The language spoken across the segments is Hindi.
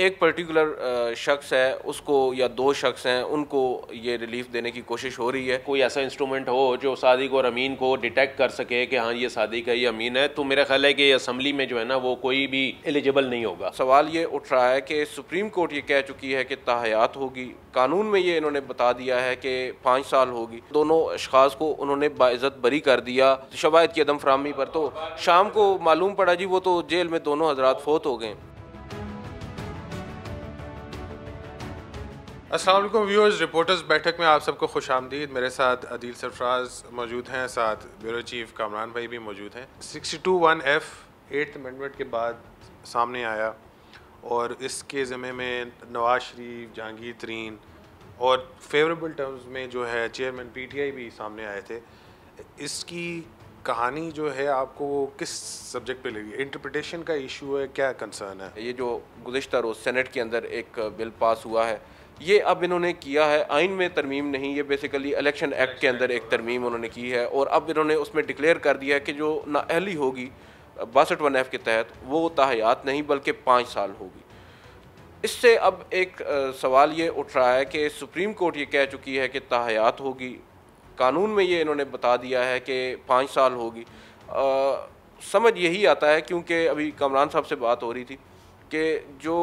एक पर्टिकुलर uh, शख्स है उसको या दो शख्स हैं उनको ये रिलीफ देने की कोशिश हो रही है कोई ऐसा इंस्ट्रूमेंट हो जो सादिक और अमीन को डिटेक्ट कर सके कि हाँ ये सादिक है ये अमीन है तो मेरा ख्याल है कि असम्बली में जो है ना वो कोई भी एलिजिबल नहीं होगा सवाल ये उठ रहा है कि सुप्रीम कोर्ट ये कह चुकी है कि ताहयात होगी कानून में ये इन्होंने बता दिया है कि पाँच साल होगी दोनों अशखाज को उन्होंने बाज़त बरी कर दिया शवायद की अदम फ्राहमी पर तो शाम को मालूम पड़ा जी वो तो जेल में दोनों हजरात फोत हो गए असल व्यूअर्स रिपोर्टर्स बैठक में आप सबको खुश आमदीद मेरे साथ अदील सरफराज मौजूद हैं साथ ब्यूरो चीफ कामरान भाई भी मौजूद हैं sixty two one F eighth amendment के बाद सामने आया और इसके ज़िम्मे में नवाज शरीफ जहांगीर तरीन और फेवरेबल टर्म्स में जो है चेयरमैन पीटीआई भी सामने आए थे इसकी कहानी जो है आपको किस सब्जेक्ट पे लगी इंटरप्रटेशन का इशू है क्या कंसर्न है ये जो गुजशत रोज़ सेनेट के अंदर एक बिल पास हुआ है ये अब इन्होंने किया है आइन में तरमीम नहीं ये बेसिकली इलेक्शन एक्ट के अंदर एक तरमीम उन्होंने की है और अब इन्होंने उसमें डिक्लेयर कर दिया है कि जो नाअहली होगी बासठ वन एफ़ के तहत वो ताहयात नहीं बल्कि पाँच साल होगी इससे अब एक सवाल ये उठ रहा है कि सुप्रीम कोर्ट ये कह चुकी है कि ताहयात होगी कानून में ये इन्होंने बता दिया है कि पाँच साल होगी समझ यही आता है क्योंकि अभी कमरान साहब से बात हो रही थी कि जो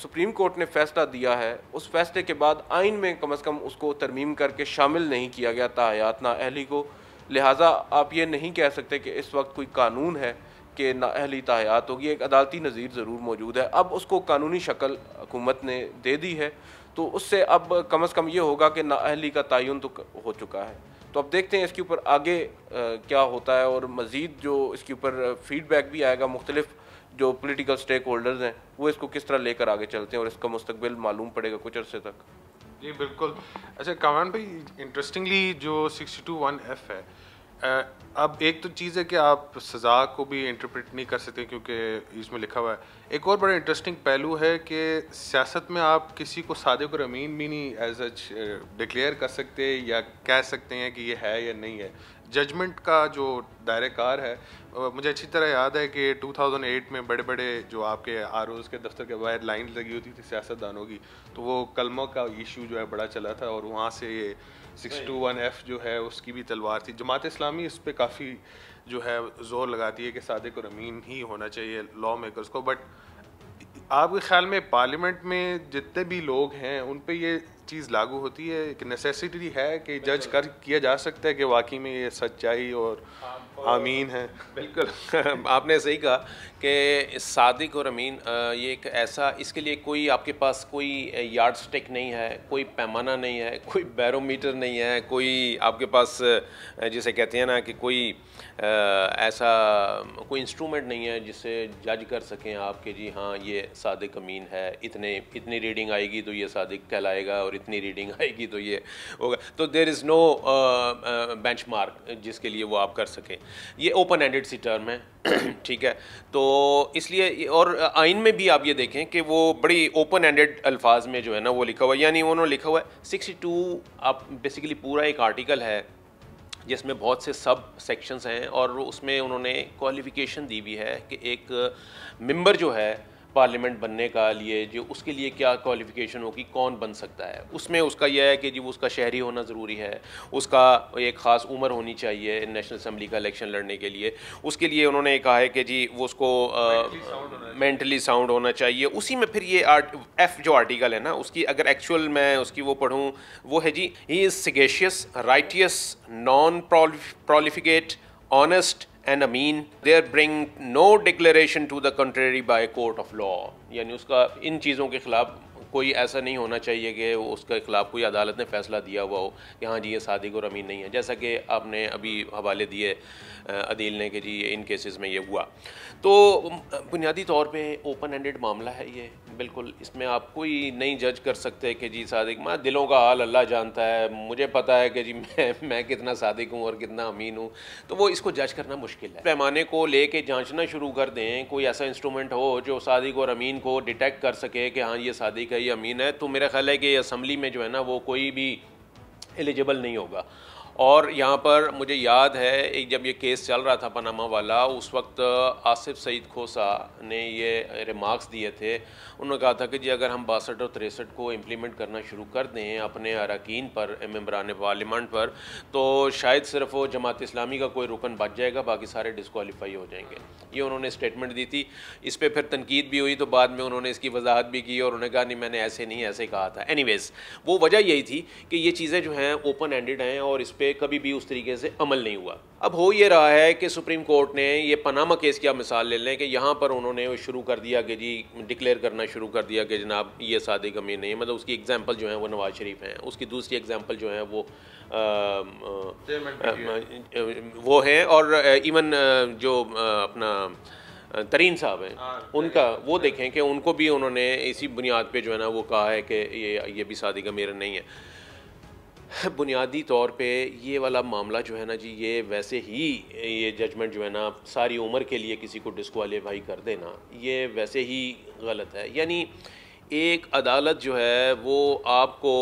सुप्रीम कोर्ट ने फैसला दिया है उस फैसले के बाद आइन में कम अज़ कम उसको तरमीम करके शामिल नहीं किया गया तायात अहली को लिहाजा आप ये नहीं कह सकते कि इस वक्त कोई कानून है कि अहली तायात होगी एक अदालती नज़ीर ज़रूर मौजूद है अब उसको कानूनी शक्ल हुकूमत ने दे दी है तो उससे अब कम अज़ कम ये होगा कि अहली का तयन तो हो चुका है तो अब देखते हैं इसके ऊपर आगे आ, क्या होता है और मज़ीद जो इसके ऊपर फीडबैक भी आएगा मुख्तलिफ़ जो पॉलिटिकल स्टेक होल्डर्स हैं वो इसको किस तरह लेकर आगे चलते हैं और इसका मुस्तबिल मालूम पड़ेगा कुछ अरसे तक जी बिल्कुल अच्छा कामान भाई इंटरेस्टिंगली जो सिक्सटी टू वन एफ है अब एक तो चीज़ है कि आप सज़ा को भी इंटरप्रेट नहीं कर सकते क्योंकि इसमें लिखा हुआ है एक और बड़ा इंटरेस्टिंग पहलू है कि सियासत में आप किसी को सादे को रमीन भी नहीं एज सच डिक्लेयर कर सकते या कह सकते हैं कि ये है या नहीं है जजमेंट का जो दायरेकार है मुझे अच्छी तरह याद है कि 2008 में बड़े बड़े जो आपके आर के दफ्तर के बाहर लाइन लगी होती थी सियासतदानों की तो वो कलमा का इशू जो है बड़ा चला था और वहाँ से ये सिक्स टू वन एफ जो है उसकी भी तलवार थी जमात इस्लामी इस पर काफ़ी जो है जोर लगाती है कि सादक रमीन ही होना चाहिए लॉ मेकर्स को बट आपके ख्याल में पार्लियामेंट में जितने भी लोग हैं उन पर ये चीज़ लागू होती है एक नेसेसिटी है कि जज कर किया जा सकता है कि वाकई में ये सच्चाई और हाँ, आमीन है बिल्कुल आपने सही कहा कि सादिक और अमीन ये एक ऐसा इसके लिए कोई आपके पास कोई यार्ड स्टिक नहीं है कोई पैमाना नहीं है कोई बैरोमीटर नहीं है कोई आपके पास जिसे कहते हैं ना कि कोई ऐसा कोई इंस्ट्रूमेंट नहीं है जिससे जज कर सकें आप कि जी हाँ ये सादिक अमीन है इतने इतनी रीडिंग आएगी तो ये सादिक कहलाएगा और इतनी रीडिंग आएगी तो ये होगा तो there is no benchmark जिसके लिए वो आप कर सकें ये ओपन एंडेड सी टर्म है ठीक है तो इसलिए और uh, आइन में भी आप ये देखें कि वो बड़ी ओपन एंडेड अल्फाज में जो है ना वो लिखा हुआ है यानी उन्होंने लिखा हुआ है सिक्सटी टू आप बेसिकली पूरा एक आर्टिकल है जिसमें बहुत से सब सेक्शंस हैं और उसमें उन्होंने क्वालिफिकेशन दी हुई है कि एक मेंबर uh, जो है पार्लियामेंट बनने का लिए जो उसके लिए क्या क्वालिफ़िकेशन होगी कौन बन सकता है उसमें उसका यह है कि जी उसका शहरी होना ज़रूरी है उसका एक ख़ास उम्र होनी चाहिए नेशनल असम्बली का इलेक्शन लड़ने के लिए उसके लिए उन्होंने कहा है कि जी वो उसको मेंटली साउंड होना चाहिए उसी में फिर ये आर्ट एफ़ जो आर्टिकल है ना उसकी अगर एक्चुअल मैं उसकी वो पढ़ूँ वो है जी he is sagacious righteous non profligate honest and अमीन there being no declaration to the contrary by court of law यानी उसका इन चीज़ों के खिलाफ कोई ऐसा नहीं होना चाहिए कि उसके खिलाफ कोई अदालत ने फैसला दिया हुआ हो कि हाँ जी ये सादिक और अमीन नहीं है जैसा कि आपने अभी हवाले दिए अदील ने कि जी इन केसेस में ये हुआ तो बुनियादी तौर पे ओपन एंडेड मामला है ये बिल्कुल इसमें आप कोई नहीं जज कर सकते कि जी सादिक मैं दिलों का हाल अल्लाह जानता है मुझे पता है कि जी मैं मैं कितना सादिक हूँ और कितना अमीन हूँ तो वो इसको जज करना मुश्किल है पैमाने को ले कर जाँचना शुरू कर दें कोई ऐसा इंस्ट्रूमेंट हो जो सादिक और अमीन को डिटेक्ट कर सके कि हाँ ये सादिक है अमीन है तो मेरा ख्याल है कि असम्बली में जो है ना वो कोई भी एलिजिबल नहीं होगा और यहाँ पर मुझे याद है एक जब ये केस चल रहा था पनामा वाला उस वक्त आसिफ सईद खोसा ने ये रिमार्क्स दिए थे उन्होंने कहा था कि जी अगर हम बासठ और तिरसठ को इम्प्लीमेंट करना शुरू कर दें अपने अरकान पर मम्बरान पार्लियामेंट पर तो शायद सिर्फ वो जमात इस्लामी का कोई रुकन बच जाएगा बाकी सारे डिसकॉलीफाई हो जाएंगे ये उन्होंने स्टेटमेंट दी थी इस पर फिर तनकीद भी हुई तो बाद में उन्होंने इसकी वजाहत भी की और उन्होंने कहा नहीं मैंने ऐसे नहीं ऐसे कहा था एनी वो वजह यही थी कि ये चीज़ें जो हैं ओपन एंडेड हैं और इस पर पे कभी भी उस तरीके से अमल नहीं हुआ अब हो ये रहा है कि सुप्रीम कोर्ट ने ये पनामा केस की आप मिसाल ले लें कि यहाँ पर उन्होंने शुरू कर दिया कि जी डिक्लेयर करना शुरू कर दिया कि जनाब ये सादे कमी नहीं मतलब उसकी एग्जांपल जो है वो नवाज शरीफ हैं उसकी दूसरी एग्जांपल जो है वो आ, आ, वो हैं और इवन जो अपना तरीन साहब हैं हाँ, उनका वो देखें कि उनको भी उन्होंने इसी बुनियाद पे जो है ना वो कहा है कि ये ये भी सादिक अमीर नहीं है बुनियादी तौर पे ये वाला मामला जो है ना जी ये वैसे ही ये जजमेंट जो है ना सारी उम्र के लिए किसी को डिस्कवालीफाई कर देना ये वैसे ही गलत है यानी एक अदालत जो है वो आपको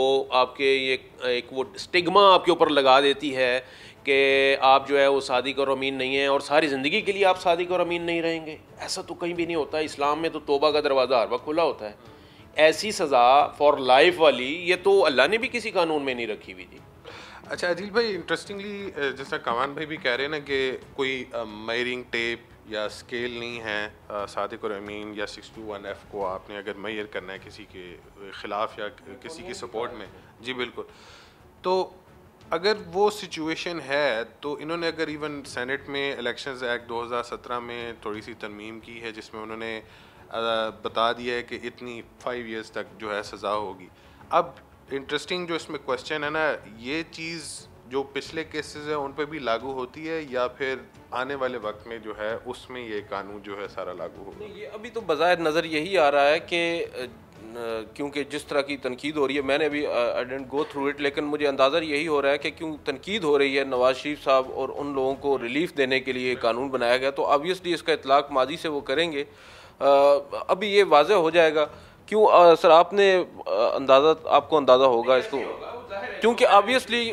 आपके ये एक वो स्टिग्मा आपके ऊपर लगा देती है कि आप जो है वो सादिक और अमीन नहीं हैं और सारी ज़िंदगी के लिए आप सादिक और अमीन नहीं रहेंगे ऐसा तो कहीं भी नहीं होता इस्लाम में तो तोबा का दरवाज़ा हर वक्त खुला होता है ऐसी सज़ा फॉर लाइफ वाली ये तो अल्लाह ने भी किसी कानून में नहीं रखी हुई थी अच्छा अजील भाई इंटरेस्टिंगली जैसा कमान भाई भी कह रहे हैं ना कि कोई मयरिंग टेप या स्केल नहीं है सादिक और अमीन या सिक्स टू वन एफ़ को आपने अगर मैयर करना है किसी के ख़िलाफ़ या किसी की सपोर्ट में जी बिल्कुल तो अगर वो सिचुएशन है तो इन्होंने अगर इवन सेनेट में इलेक्शंस एक्ट 2017 में थोड़ी सी तरमीम की है जिसमें उन्होंने बता दिया है कि इतनी फाइव इयर्स तक जो है सज़ा होगी अब इंटरेस्टिंग जो इसमें क्वेश्चन है ना ये चीज़ जो पिछले केसेस हैं उन पर भी लागू होती है या फिर आने वाले वक्त में जो है उसमें ये कानून जो है सारा लागू होगा ये अभी तो बाहर नज़र यही आ रहा है कि क्योंकि जिस तरह की तनकीद हो रही है मैंने अभी I didn't go through it लेकिन मुझे अंदाज़ा यही हो रहा है कि क्यों तनकीद हो रही है नवाज़ शरीफ साहब और उन लोगों को रिलीफ देने के लिए कानून बनाया गया तो ऑबियसली इसका इतलाक माजी से वो करेंगे अभी ये वाज हो जाएगा क्यों सर आपने अंदाज़ा आपको अंदाज़ा होगा इसको क्योंकि ऑबियसली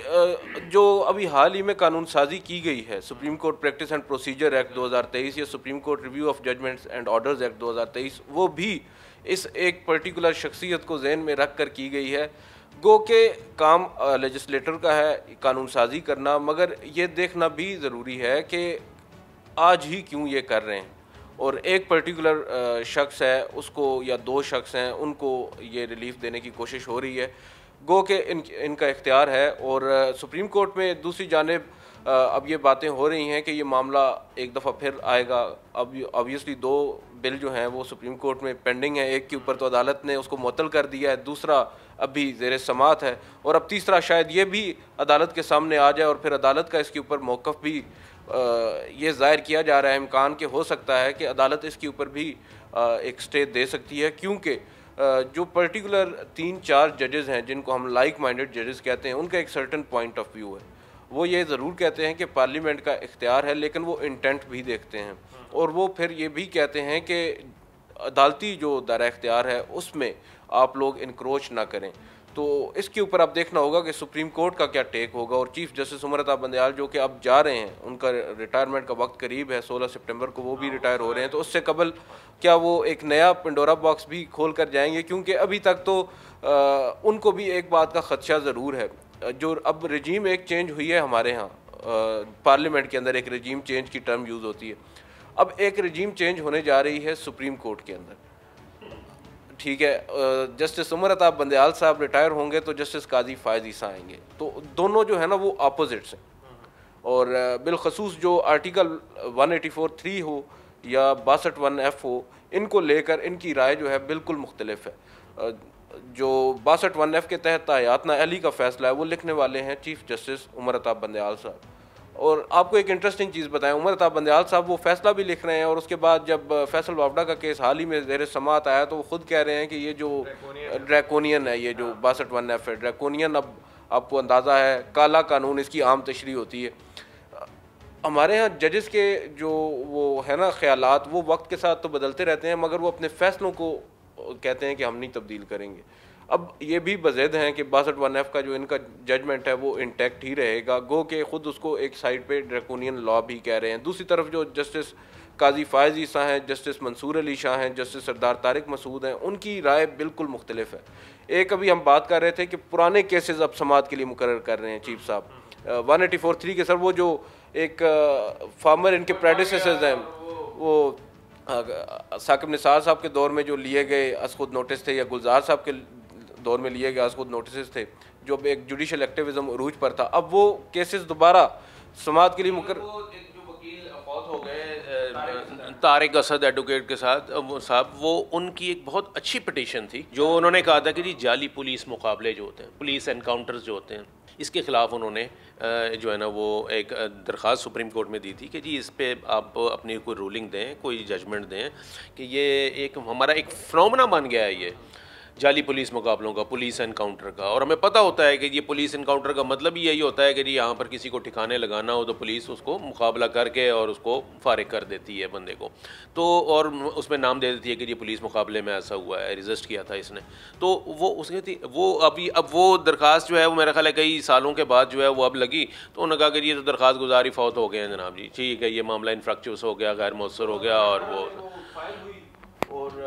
जो अभी हाल ही में कानून साजी की गई है supreme court practice and procedure act 2023 या supreme court review of judgments and orders act 2023 वो भी इस एक पर्टिकुलर शख्सियत को जहन में रख कर की गई है गो के काम लेजिस्लेटर का है कानून साजी करना मगर ये देखना भी ज़रूरी है कि आज ही क्यों ये कर रहे हैं और एक पर्टिकुलर uh, शख्स है उसको या दो शख्स हैं उनको ये रिलीफ देने की कोशिश हो रही है गो के इन इनका इख्तियार है और uh, सुप्रीम कोर्ट में दूसरी जानब uh, अब ये बातें हो रही हैं कि ये मामला एक दफ़ा फिर आएगा अब ऑबियसली दो बिल जो हैं वो सुप्रीम कोर्ट में पेंडिंग है एक के ऊपर तो अदालत ने उसको मअतल कर दिया है दूसरा अभी जेर समात है और अब तीसरा शायद ये भी अदालत के सामने आ जाए और फिर अदालत का इसके ऊपर मौक़ भी ये ज़ाहिर किया जा रहा है इम्कान के हो सकता है कि अदालत इसके ऊपर भी एक स्टे दे सकती है क्योंकि जो पर्टिकुलर तीन चार जजेस हैं जिनको हम लाइक माइंडेड जजेस कहते हैं उनका एक सर्टन पॉइंट ऑफ व्यू है वो ये ज़रूर कहते हैं कि पार्लियामेंट का इख्तियार है लेकिन वो इंटेंट भी देखते हैं और वो फिर ये भी कहते हैं कि अदालती जो दायरा इख्तियार है उसमें आप लोग इनक्रोच ना करें तो इसके ऊपर आप देखना होगा कि सुप्रीम कोर्ट का क्या टेक होगा और चीफ जस्टिस उमरता बंदयाल जो कि अब जा रहे हैं उनका रिटायरमेंट का वक्त करीब है 16 सितंबर को वो भी रिटायर हो रहे हैं तो उससे कबल क्या वो एक नया पंडोरा बॉक्स भी खोल कर जाएंगे क्योंकि अभी तक तो आ, उनको भी एक बात का खदशा ज़रूर है जो अब रजीम एक चेंज हुई है हमारे यहाँ पार्लियामेंट के अंदर एक रजीम चेंज की टर्म यूज़ होती है अब एक रजीम चेंज होने जा रही है सुप्रीम कोर्ट के अंदर ठीक है जस्टिस उमर अताब बंदयाल साहब रिटायर होंगे तो जस्टिस काजी फायज ईसा आएंगे तो दोनों जो है ना वो अपोजिट्स हैं और बिलखसूस जो article one eighty four three हो या बासठ वन एफ़ हो इनको लेकर इनकी राय जो है बिल्कुल मुख्तलफ है जो बासठ वन एफ़ के तहत तायातना अली का फ़ैसला है वो लिखने वाले हैं चीफ जस्टिस उमर अताब बंदयाल साहब और आपको एक इंटरेस्टिंग चीज़ बताएं उमर अताब बंदयाल साहब वो फैसला भी लिख रहे हैं और उसके बाद जब फैसल वावडा का केस हाल ही में जेर समात आया तो वो खुद कह रहे हैं कि ये जो ड्रैकोनियन है ये जो हाँ। बासठ वन एफ है ड्रैकोनियन अब आपको अंदाज़ा है काला कानून इसकी आम तशरी होती है हमारे यहाँ जजेस के जो वो है ना ख्याल वो वक्त के साथ तो बदलते रहते हैं मगर वो अपने फ़ैसलों को कहते हैं कि हम नहीं तब्दील करेंगे अब ये भी बजैद हैं कि बासठ वन एफ़ का जो इनका जजमेंट है वो इंटैक्ट ही रहेगा गो के ख़ुद उसको एक साइड पे ड्रैकोनियन लॉ भी कह रहे हैं दूसरी तरफ जो जस्टिस काजी फ़ायज़ ईसा हैं जस्टिस मंसूर अली शाह हैं जस्टिस सरदार तारिक मसूद हैं उनकी राय बिल्कुल मुख्तलिफ है एक अभी हम बात कर रहे थे कि पुराने केसेज अब समात के लिए मुकर कर रहे हैं चीफ साहब वन एटी फोर थ्री के सर वो जो एक फार्मर इनके प्रेडिसर्स हैं वो साकिब निसार साहब के दौर में जो लिए गए असखुद नोटिस थे या गुलजार साहब के दौर में लिए गए खुद नोटिस थे जो अब एक जुडिशल एक्टिविज्म रूज पर था अब वो केसेस दोबारा समाज के लिए मुकर हो गए तारिक असद एडवोकेट के साथ साहब वो उनकी एक बहुत अच्छी पटिशन थी जो उन्होंने कहा था कि जी जाली पुलिस मुकाबले जो होते हैं पुलिस एनकाउंटर्स जो होते हैं इसके ख़िलाफ़ उन्होंने जो है ना वो एक दरख्वास्त सुप्रीम कोर्ट में दी थी कि जी इस पर आप अपनी कोई रूलिंग दें कोई जजमेंट दें कि ये एक हमारा एक फ्रामना बन गया है ये जाली पुलिस मुकाबलों का पुलिस इनकाउंटर का और हमें पता होता है कि ये पुलिस इनकाउंटर का मतलब ही यही होता है कि जी यहाँ पर किसी को ठिकाने लगाना हो तो पुलिस उसको मुकाबला करके और उसको फारिग कर देती है बंदे को तो और उसमें नाम दे देती है कि ये पुलिस मुकाबले में ऐसा हुआ है रजिस्ट किया था इसने तो वो उसके वो अभी अब वो दरख्वास्त जो है वो मेरा ख्याल है कई सालों के बाद जो है वो अब लगी तो उन्होंने कहा कि ये तो दरख्वास्त गुजारी फौत हो गए हैं जनाब जी ठीक है ये मामला इन्फ्रक्चुअस हो गया गैर मौसर हो गया और वो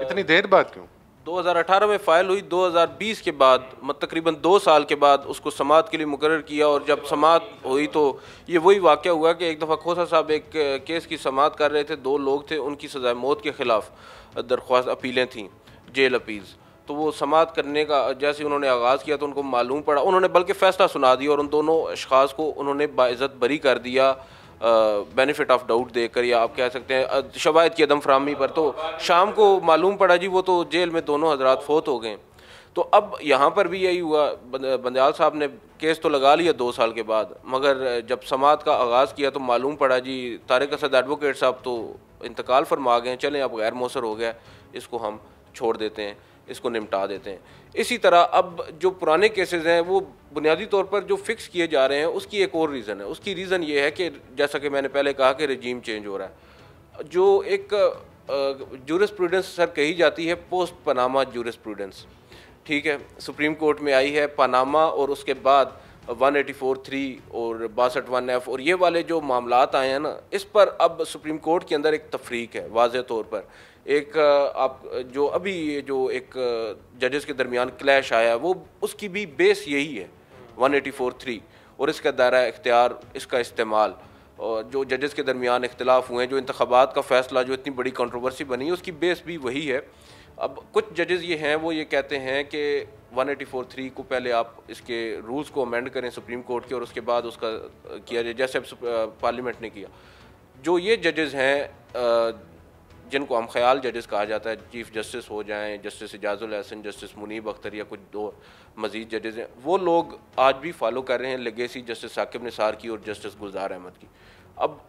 इतनी देर बाद क्यों 2018 में फ़ाइल हुई 2020 के बाद मत तकरीबन दो साल के बाद उसको समात के लिए मुकर किया और जब समात हुई तो ये वही वाक़ हुआ कि एक दफ़ा खोसा साहब एक केस की समात कर रहे थे दो लोग थे उनकी सज़ाए मौत के ख़िलाफ़ दरख्वास्त अपीलें थीं जेल अपील तो वो समात करने का जैसे उन्होंने आगाज़ किया तो उनको मालूम पड़ा उन्होंने बल्कि फ़ैसला सुना दिया और उन दोनों अशास को उन्होंने बाज़त बरी कर दिया बेनिफिट ऑफ डाउट देकर या आप कह सकते हैं शवायद की अदम फ्राहमी पर तो शाम को मालूम पड़ा जी वो तो जेल में दोनों हजरात फोत हो गए तो अब यहाँ पर भी यही हुआ बंदयाल साहब ने केस तो लगा लिया दो साल के बाद मगर जब समात का आगाज़ किया तो मालूम पड़ा जी तारक असद एडवोकेट साहब तो इंतकाल फरमा गए चलें अब गैर मौसर हो गया इसको हम छोड़ देते हैं इसको निपटा देते हैं इसी तरह अब जो पुराने केसेस हैं वो बुनियादी तौर पर जो फिक्स किए जा रहे हैं उसकी एक और रीज़न है उसकी रीज़न ये है कि जैसा कि मैंने पहले कहा कि रजीम चेंज हो रहा है जो एक प्रूडेंस सर कही जाती है पोस्ट पनामा जूरिस्प्रूडेंस ठीक है सुप्रीम कोर्ट में आई है पनामा और उसके बाद वन एटी फोर थ्री और बासठ वन एफ और ये वाले जो मामला आए हैं ना इस पर अब सुप्रीम कोर्ट के अंदर एक तफरीक है वाज तौर पर एक आप जो अभी ये जो एक जजेस के दरमियान क्लैश आया वो उसकी भी बेस यही है वन एटी फोर थ्री और इसका दायरा इख्तियार इसका इस्तेमाल और जो जजेस के दरमियान इख्तलाफ हुए हैं जो इंतबात का फ़ैसला जो इतनी बड़ी कंट्रोवर्सी बनी है उसकी बेस भी वही है अब कुछ जजेस ये हैं वो ये कहते हैं कि वन एटी फोर थ्री को पहले आप इसके रूल्स को अमेंड करें सुप्रीम कोर्ट के और उसके बाद उसका किया जाए जैसे पार्लियामेंट ने किया जो ये जजेस हैं जिनको हम ख्याल जजेस कहा जाता है चीफ जस्टिस हो जाएं जस्टिस एजाजुल अहसन जस्टिस मुनीब अख्तर या कुछ दो मज़ीद जजेस हैं वो लोग आज भी फॉलो कर रहे हैं लगेसी जस्टिस साकिब निसार की और जस्टिस गुलजार अहमद की अब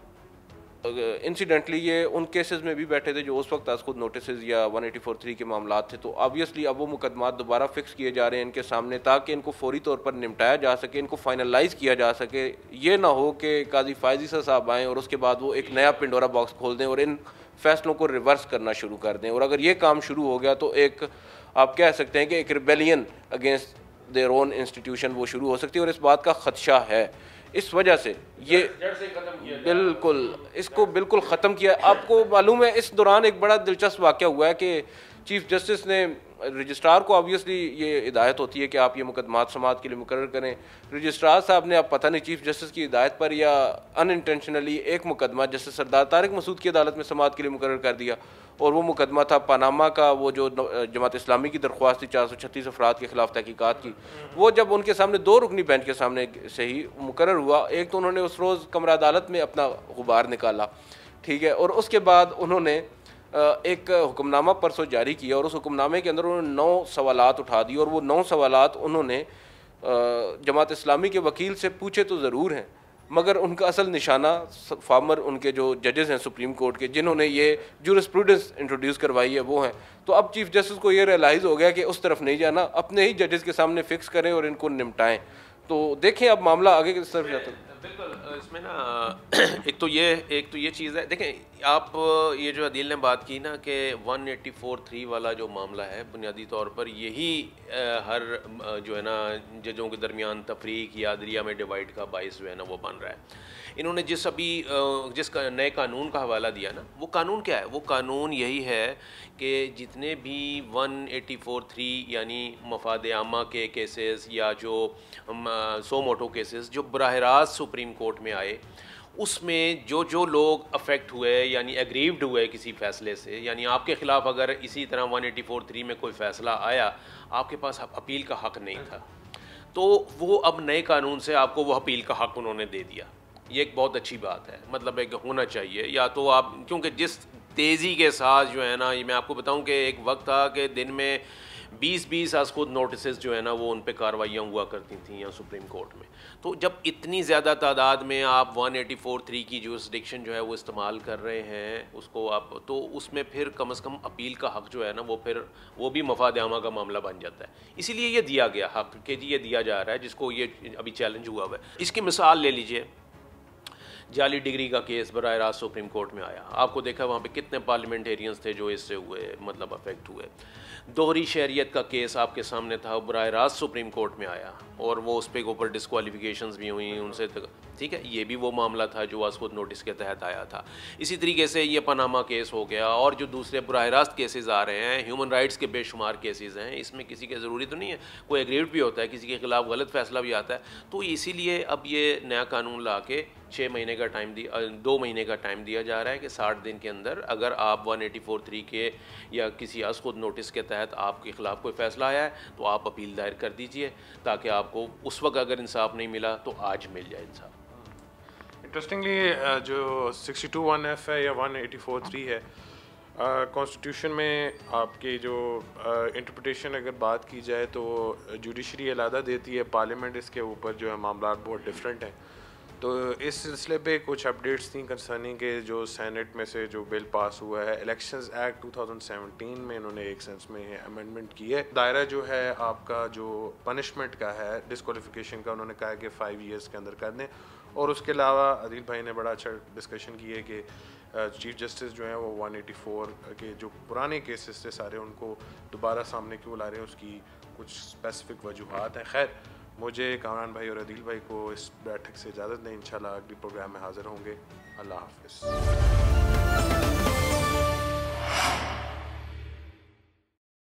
इंसिडेंटली ये उन केसेस में भी बैठे थे जो उस वक्त आज खुद नोटिस या वन एटी फोर थ्री के मामला थे तो ऑबियसली अब वो मुकदमा दोबारा फिक्स किए जा रहे हैं इनके सामने ताकि इनको फौरी तौर पर निपटाया जा सके इनको फाइनलाइज किया जा सके ये ना हो कि काजी फायजी साहब आएँ और उसके बाद वो एक नया पिंडोरा बॉक्स खोल दें और इन फैसलों को रिवर्स करना शुरू कर दें और अगर ये काम शुरू हो गया तो एक आप कह सकते हैं कि एक rebellion against their own institution वो शुरू हो सकती है और इस बात का खदशा है इस वजह से ये बिल्कुल इसको बिल्कुल ख़त्म किया आपको मालूम है इस दौरान एक बड़ा दिलचस्प वाक़ हुआ है कि चीफ जस्टिस ने रजिस्ट्रार को ऑबियसली ये हिदायत होती है कि आप ये मुकदमात समात के लिए मुकर करें रजिस्ट्रार साहब ने आप पता नहीं चीफ जस्टिस की हिदायत पर या अन इंटेंशनली एक मुकदमा जस्टिस सरदार तारक मसूद की अदालत में समात के लिए मुकर कर दिया और वो मुकदमा था पानामा का वो जो जमात इस्लामी की दरख्वास्त थी चार सौ छत्तीस अफराद के ख़िलाफ़ तहकीक़ात की वो जब उनके सामने दो रुकनी बेंच के सामने से ही मुकर हुआ एक तो उन्होंने उस रोज़ कमरा अदालत में अपना गुबार निकाला ठीक है और उसके बाद उन्होंने एक हुक्मनामा परसों जारी किया और उस हुक्मनामे के अंदर उन्होंने नौ सवालत उठा दिए और वो नौ सवाल उन्होंने जमात इस्लामी के वकील से पूछे तो ज़रूर हैं मगर उनका असल निशाना फार्मर उनके जो जजेस हैं सुप्रीम कोर्ट के जिन्होंने ये जूरस्प्रूडेंस इंट्रोड्यूस करवाई है वो हैं तो अब चीफ जस्टिस को ये रियलाइज़ हो गया कि उस तरफ नहीं जाना अपने ही जजेस के सामने फ़िक्स करें और इनको निपटाएँ तो देखें अब मामला आगे किस तरफ जाता है तो इसमें ना एक तो ये एक तो ये चीज़ है देखें आप ये जो अदील ने बात की ना कि फोर थ्री वाला जो मामला है बुनियादी तौर पर यही हर जो है ना जजों के दरमियान तफरीक या में डिवाइड का बाइस जो है ना वो बन रहा है इन्होंने जिस अभी जिस नए कानून का हवाला दिया ना वो कानून क्या है वो कानून यही है कि जितने भी फोर थ्री यानी मफाद आमा के केसेस या जो सो मोटो केसेस जो बरह रास्त सुप्रीम कोर्ट में आए उसमें जो जो लोग अफेक्ट हुए यानी एग्रीव्ड हुए किसी फ़ैसले से यानी आपके ख़िलाफ़ अगर इसी तरह वन एटी फोर थ्री में कोई फ़ैसला आया आपके पास अपील का हक़ नहीं था तो वो अब नए कानून से आपको वो अपील का हक़ उन्होंने दे दिया ये एक बहुत अच्छी बात है मतलब एक होना चाहिए या तो आप क्योंकि जिस तेज़ी के साथ जो है ना ये मैं आपको बताऊं कि एक वक्त था कि दिन में बीस बीस आज खुद नोटिस जो है ना वो उन पर कार्रवाइयाँ हुआ करती थी या सुप्रीम कोर्ट में तो जब इतनी ज़्यादा तादाद में आप वन एटी फोर थ्री की जो डिक्शन जो है वो इस्तेमाल कर रहे हैं उसको आप तो उसमें फिर कम अज़ कम अपील का हक़ जो है ना वो फिर वो भी मफाद आमा का मामला बन जाता है इसीलिए ये दिया गया हक़ के जी ये दिया जा रहा है जिसको ये अभी चैलेंज हुआ हुआ है इसकी मिसाल ले लीजिए जाली डिग्री का केस बरह रास्त सुप्रीम कोर्ट में आया आपको देखा वहाँ पे कितने पार्लियामेंटेरियंस थे जो इससे हुए मतलब अफेक्ट हुए दोहरी शहरीत का केस आपके सामने था बर रास्त सुप्रीम कोर्ट में आया और वो उस पर ऊपर डिसकॉलीफिकेशन भी हुई उनसे ठीक है ये भी वो मामला था जो वास्कोद नोटिस के तहत आया था इसी तरीके से ये पनामा केस हो गया और जो दूसरे बुरह रास्त केसेज आ रहे हैं ह्यूमन राइट्स के बेशुमार केसेज हैं इसमें किसी के ज़रूरी तो नहीं है कोई एग्रीड भी होता है किसी के खिलाफ गलत फैसला भी आता है तो इसीलिए अब ये नया कानून ला के छः महीने का टाइम दिया दो महीने का टाइम दिया जा रहा है कि साठ दिन के अंदर अगर आप वन एटी फोर थ्री के या किसी खुद नोटिस के तहत आपके ख़िलाफ़ कोई फ़ैसला आया है तो आप अपील दायर कर दीजिए ताकि आपको उस वक्त अगर इंसाफ नहीं मिला तो आज मिल जाए इंसाफ इंटरेस्टिंगली uh, जो टू वन एफ है या फोर थ्री है कॉन्स्टिट्यूशन uh, में आपके जो इंटरप्रटेशन uh, अगर बात की जाए तो जुडिशरी अलादा देती है पार्लियामेंट इसके ऊपर जो है मामला बहुत डिफरेंट हैं तो इस सिलसिले पे कुछ अपडेट्स थी कंसर्निंग के जो सेनेट में से जो बिल पास हुआ है इलेक्शंस एक्ट 2017 में इन्होंने एक सेंस में अमेंडमेंट की है दायरा जो है आपका जो पनिशमेंट का है डिसकॉलीफिकेशन का उन्होंने कहा है कि फ़ाइव ईयर्स के अंदर कर दें और उसके अलावा अदील भाई ने बड़ा अच्छा डिस्कशन किया है कि चीफ जस्टिस जो हैं वो 184 के जो पुराने केसेस थे सारे उनको दोबारा सामने क्यों ला रहे हैं उसकी कुछ स्पेसिफिक वजूहत हैं खैर मुझे कामरान भाई और अदील भाई को इस बैठक से इजाज़त दें इन अगली प्रोग्राम में हाज़िर होंगे अल्लाह हाफ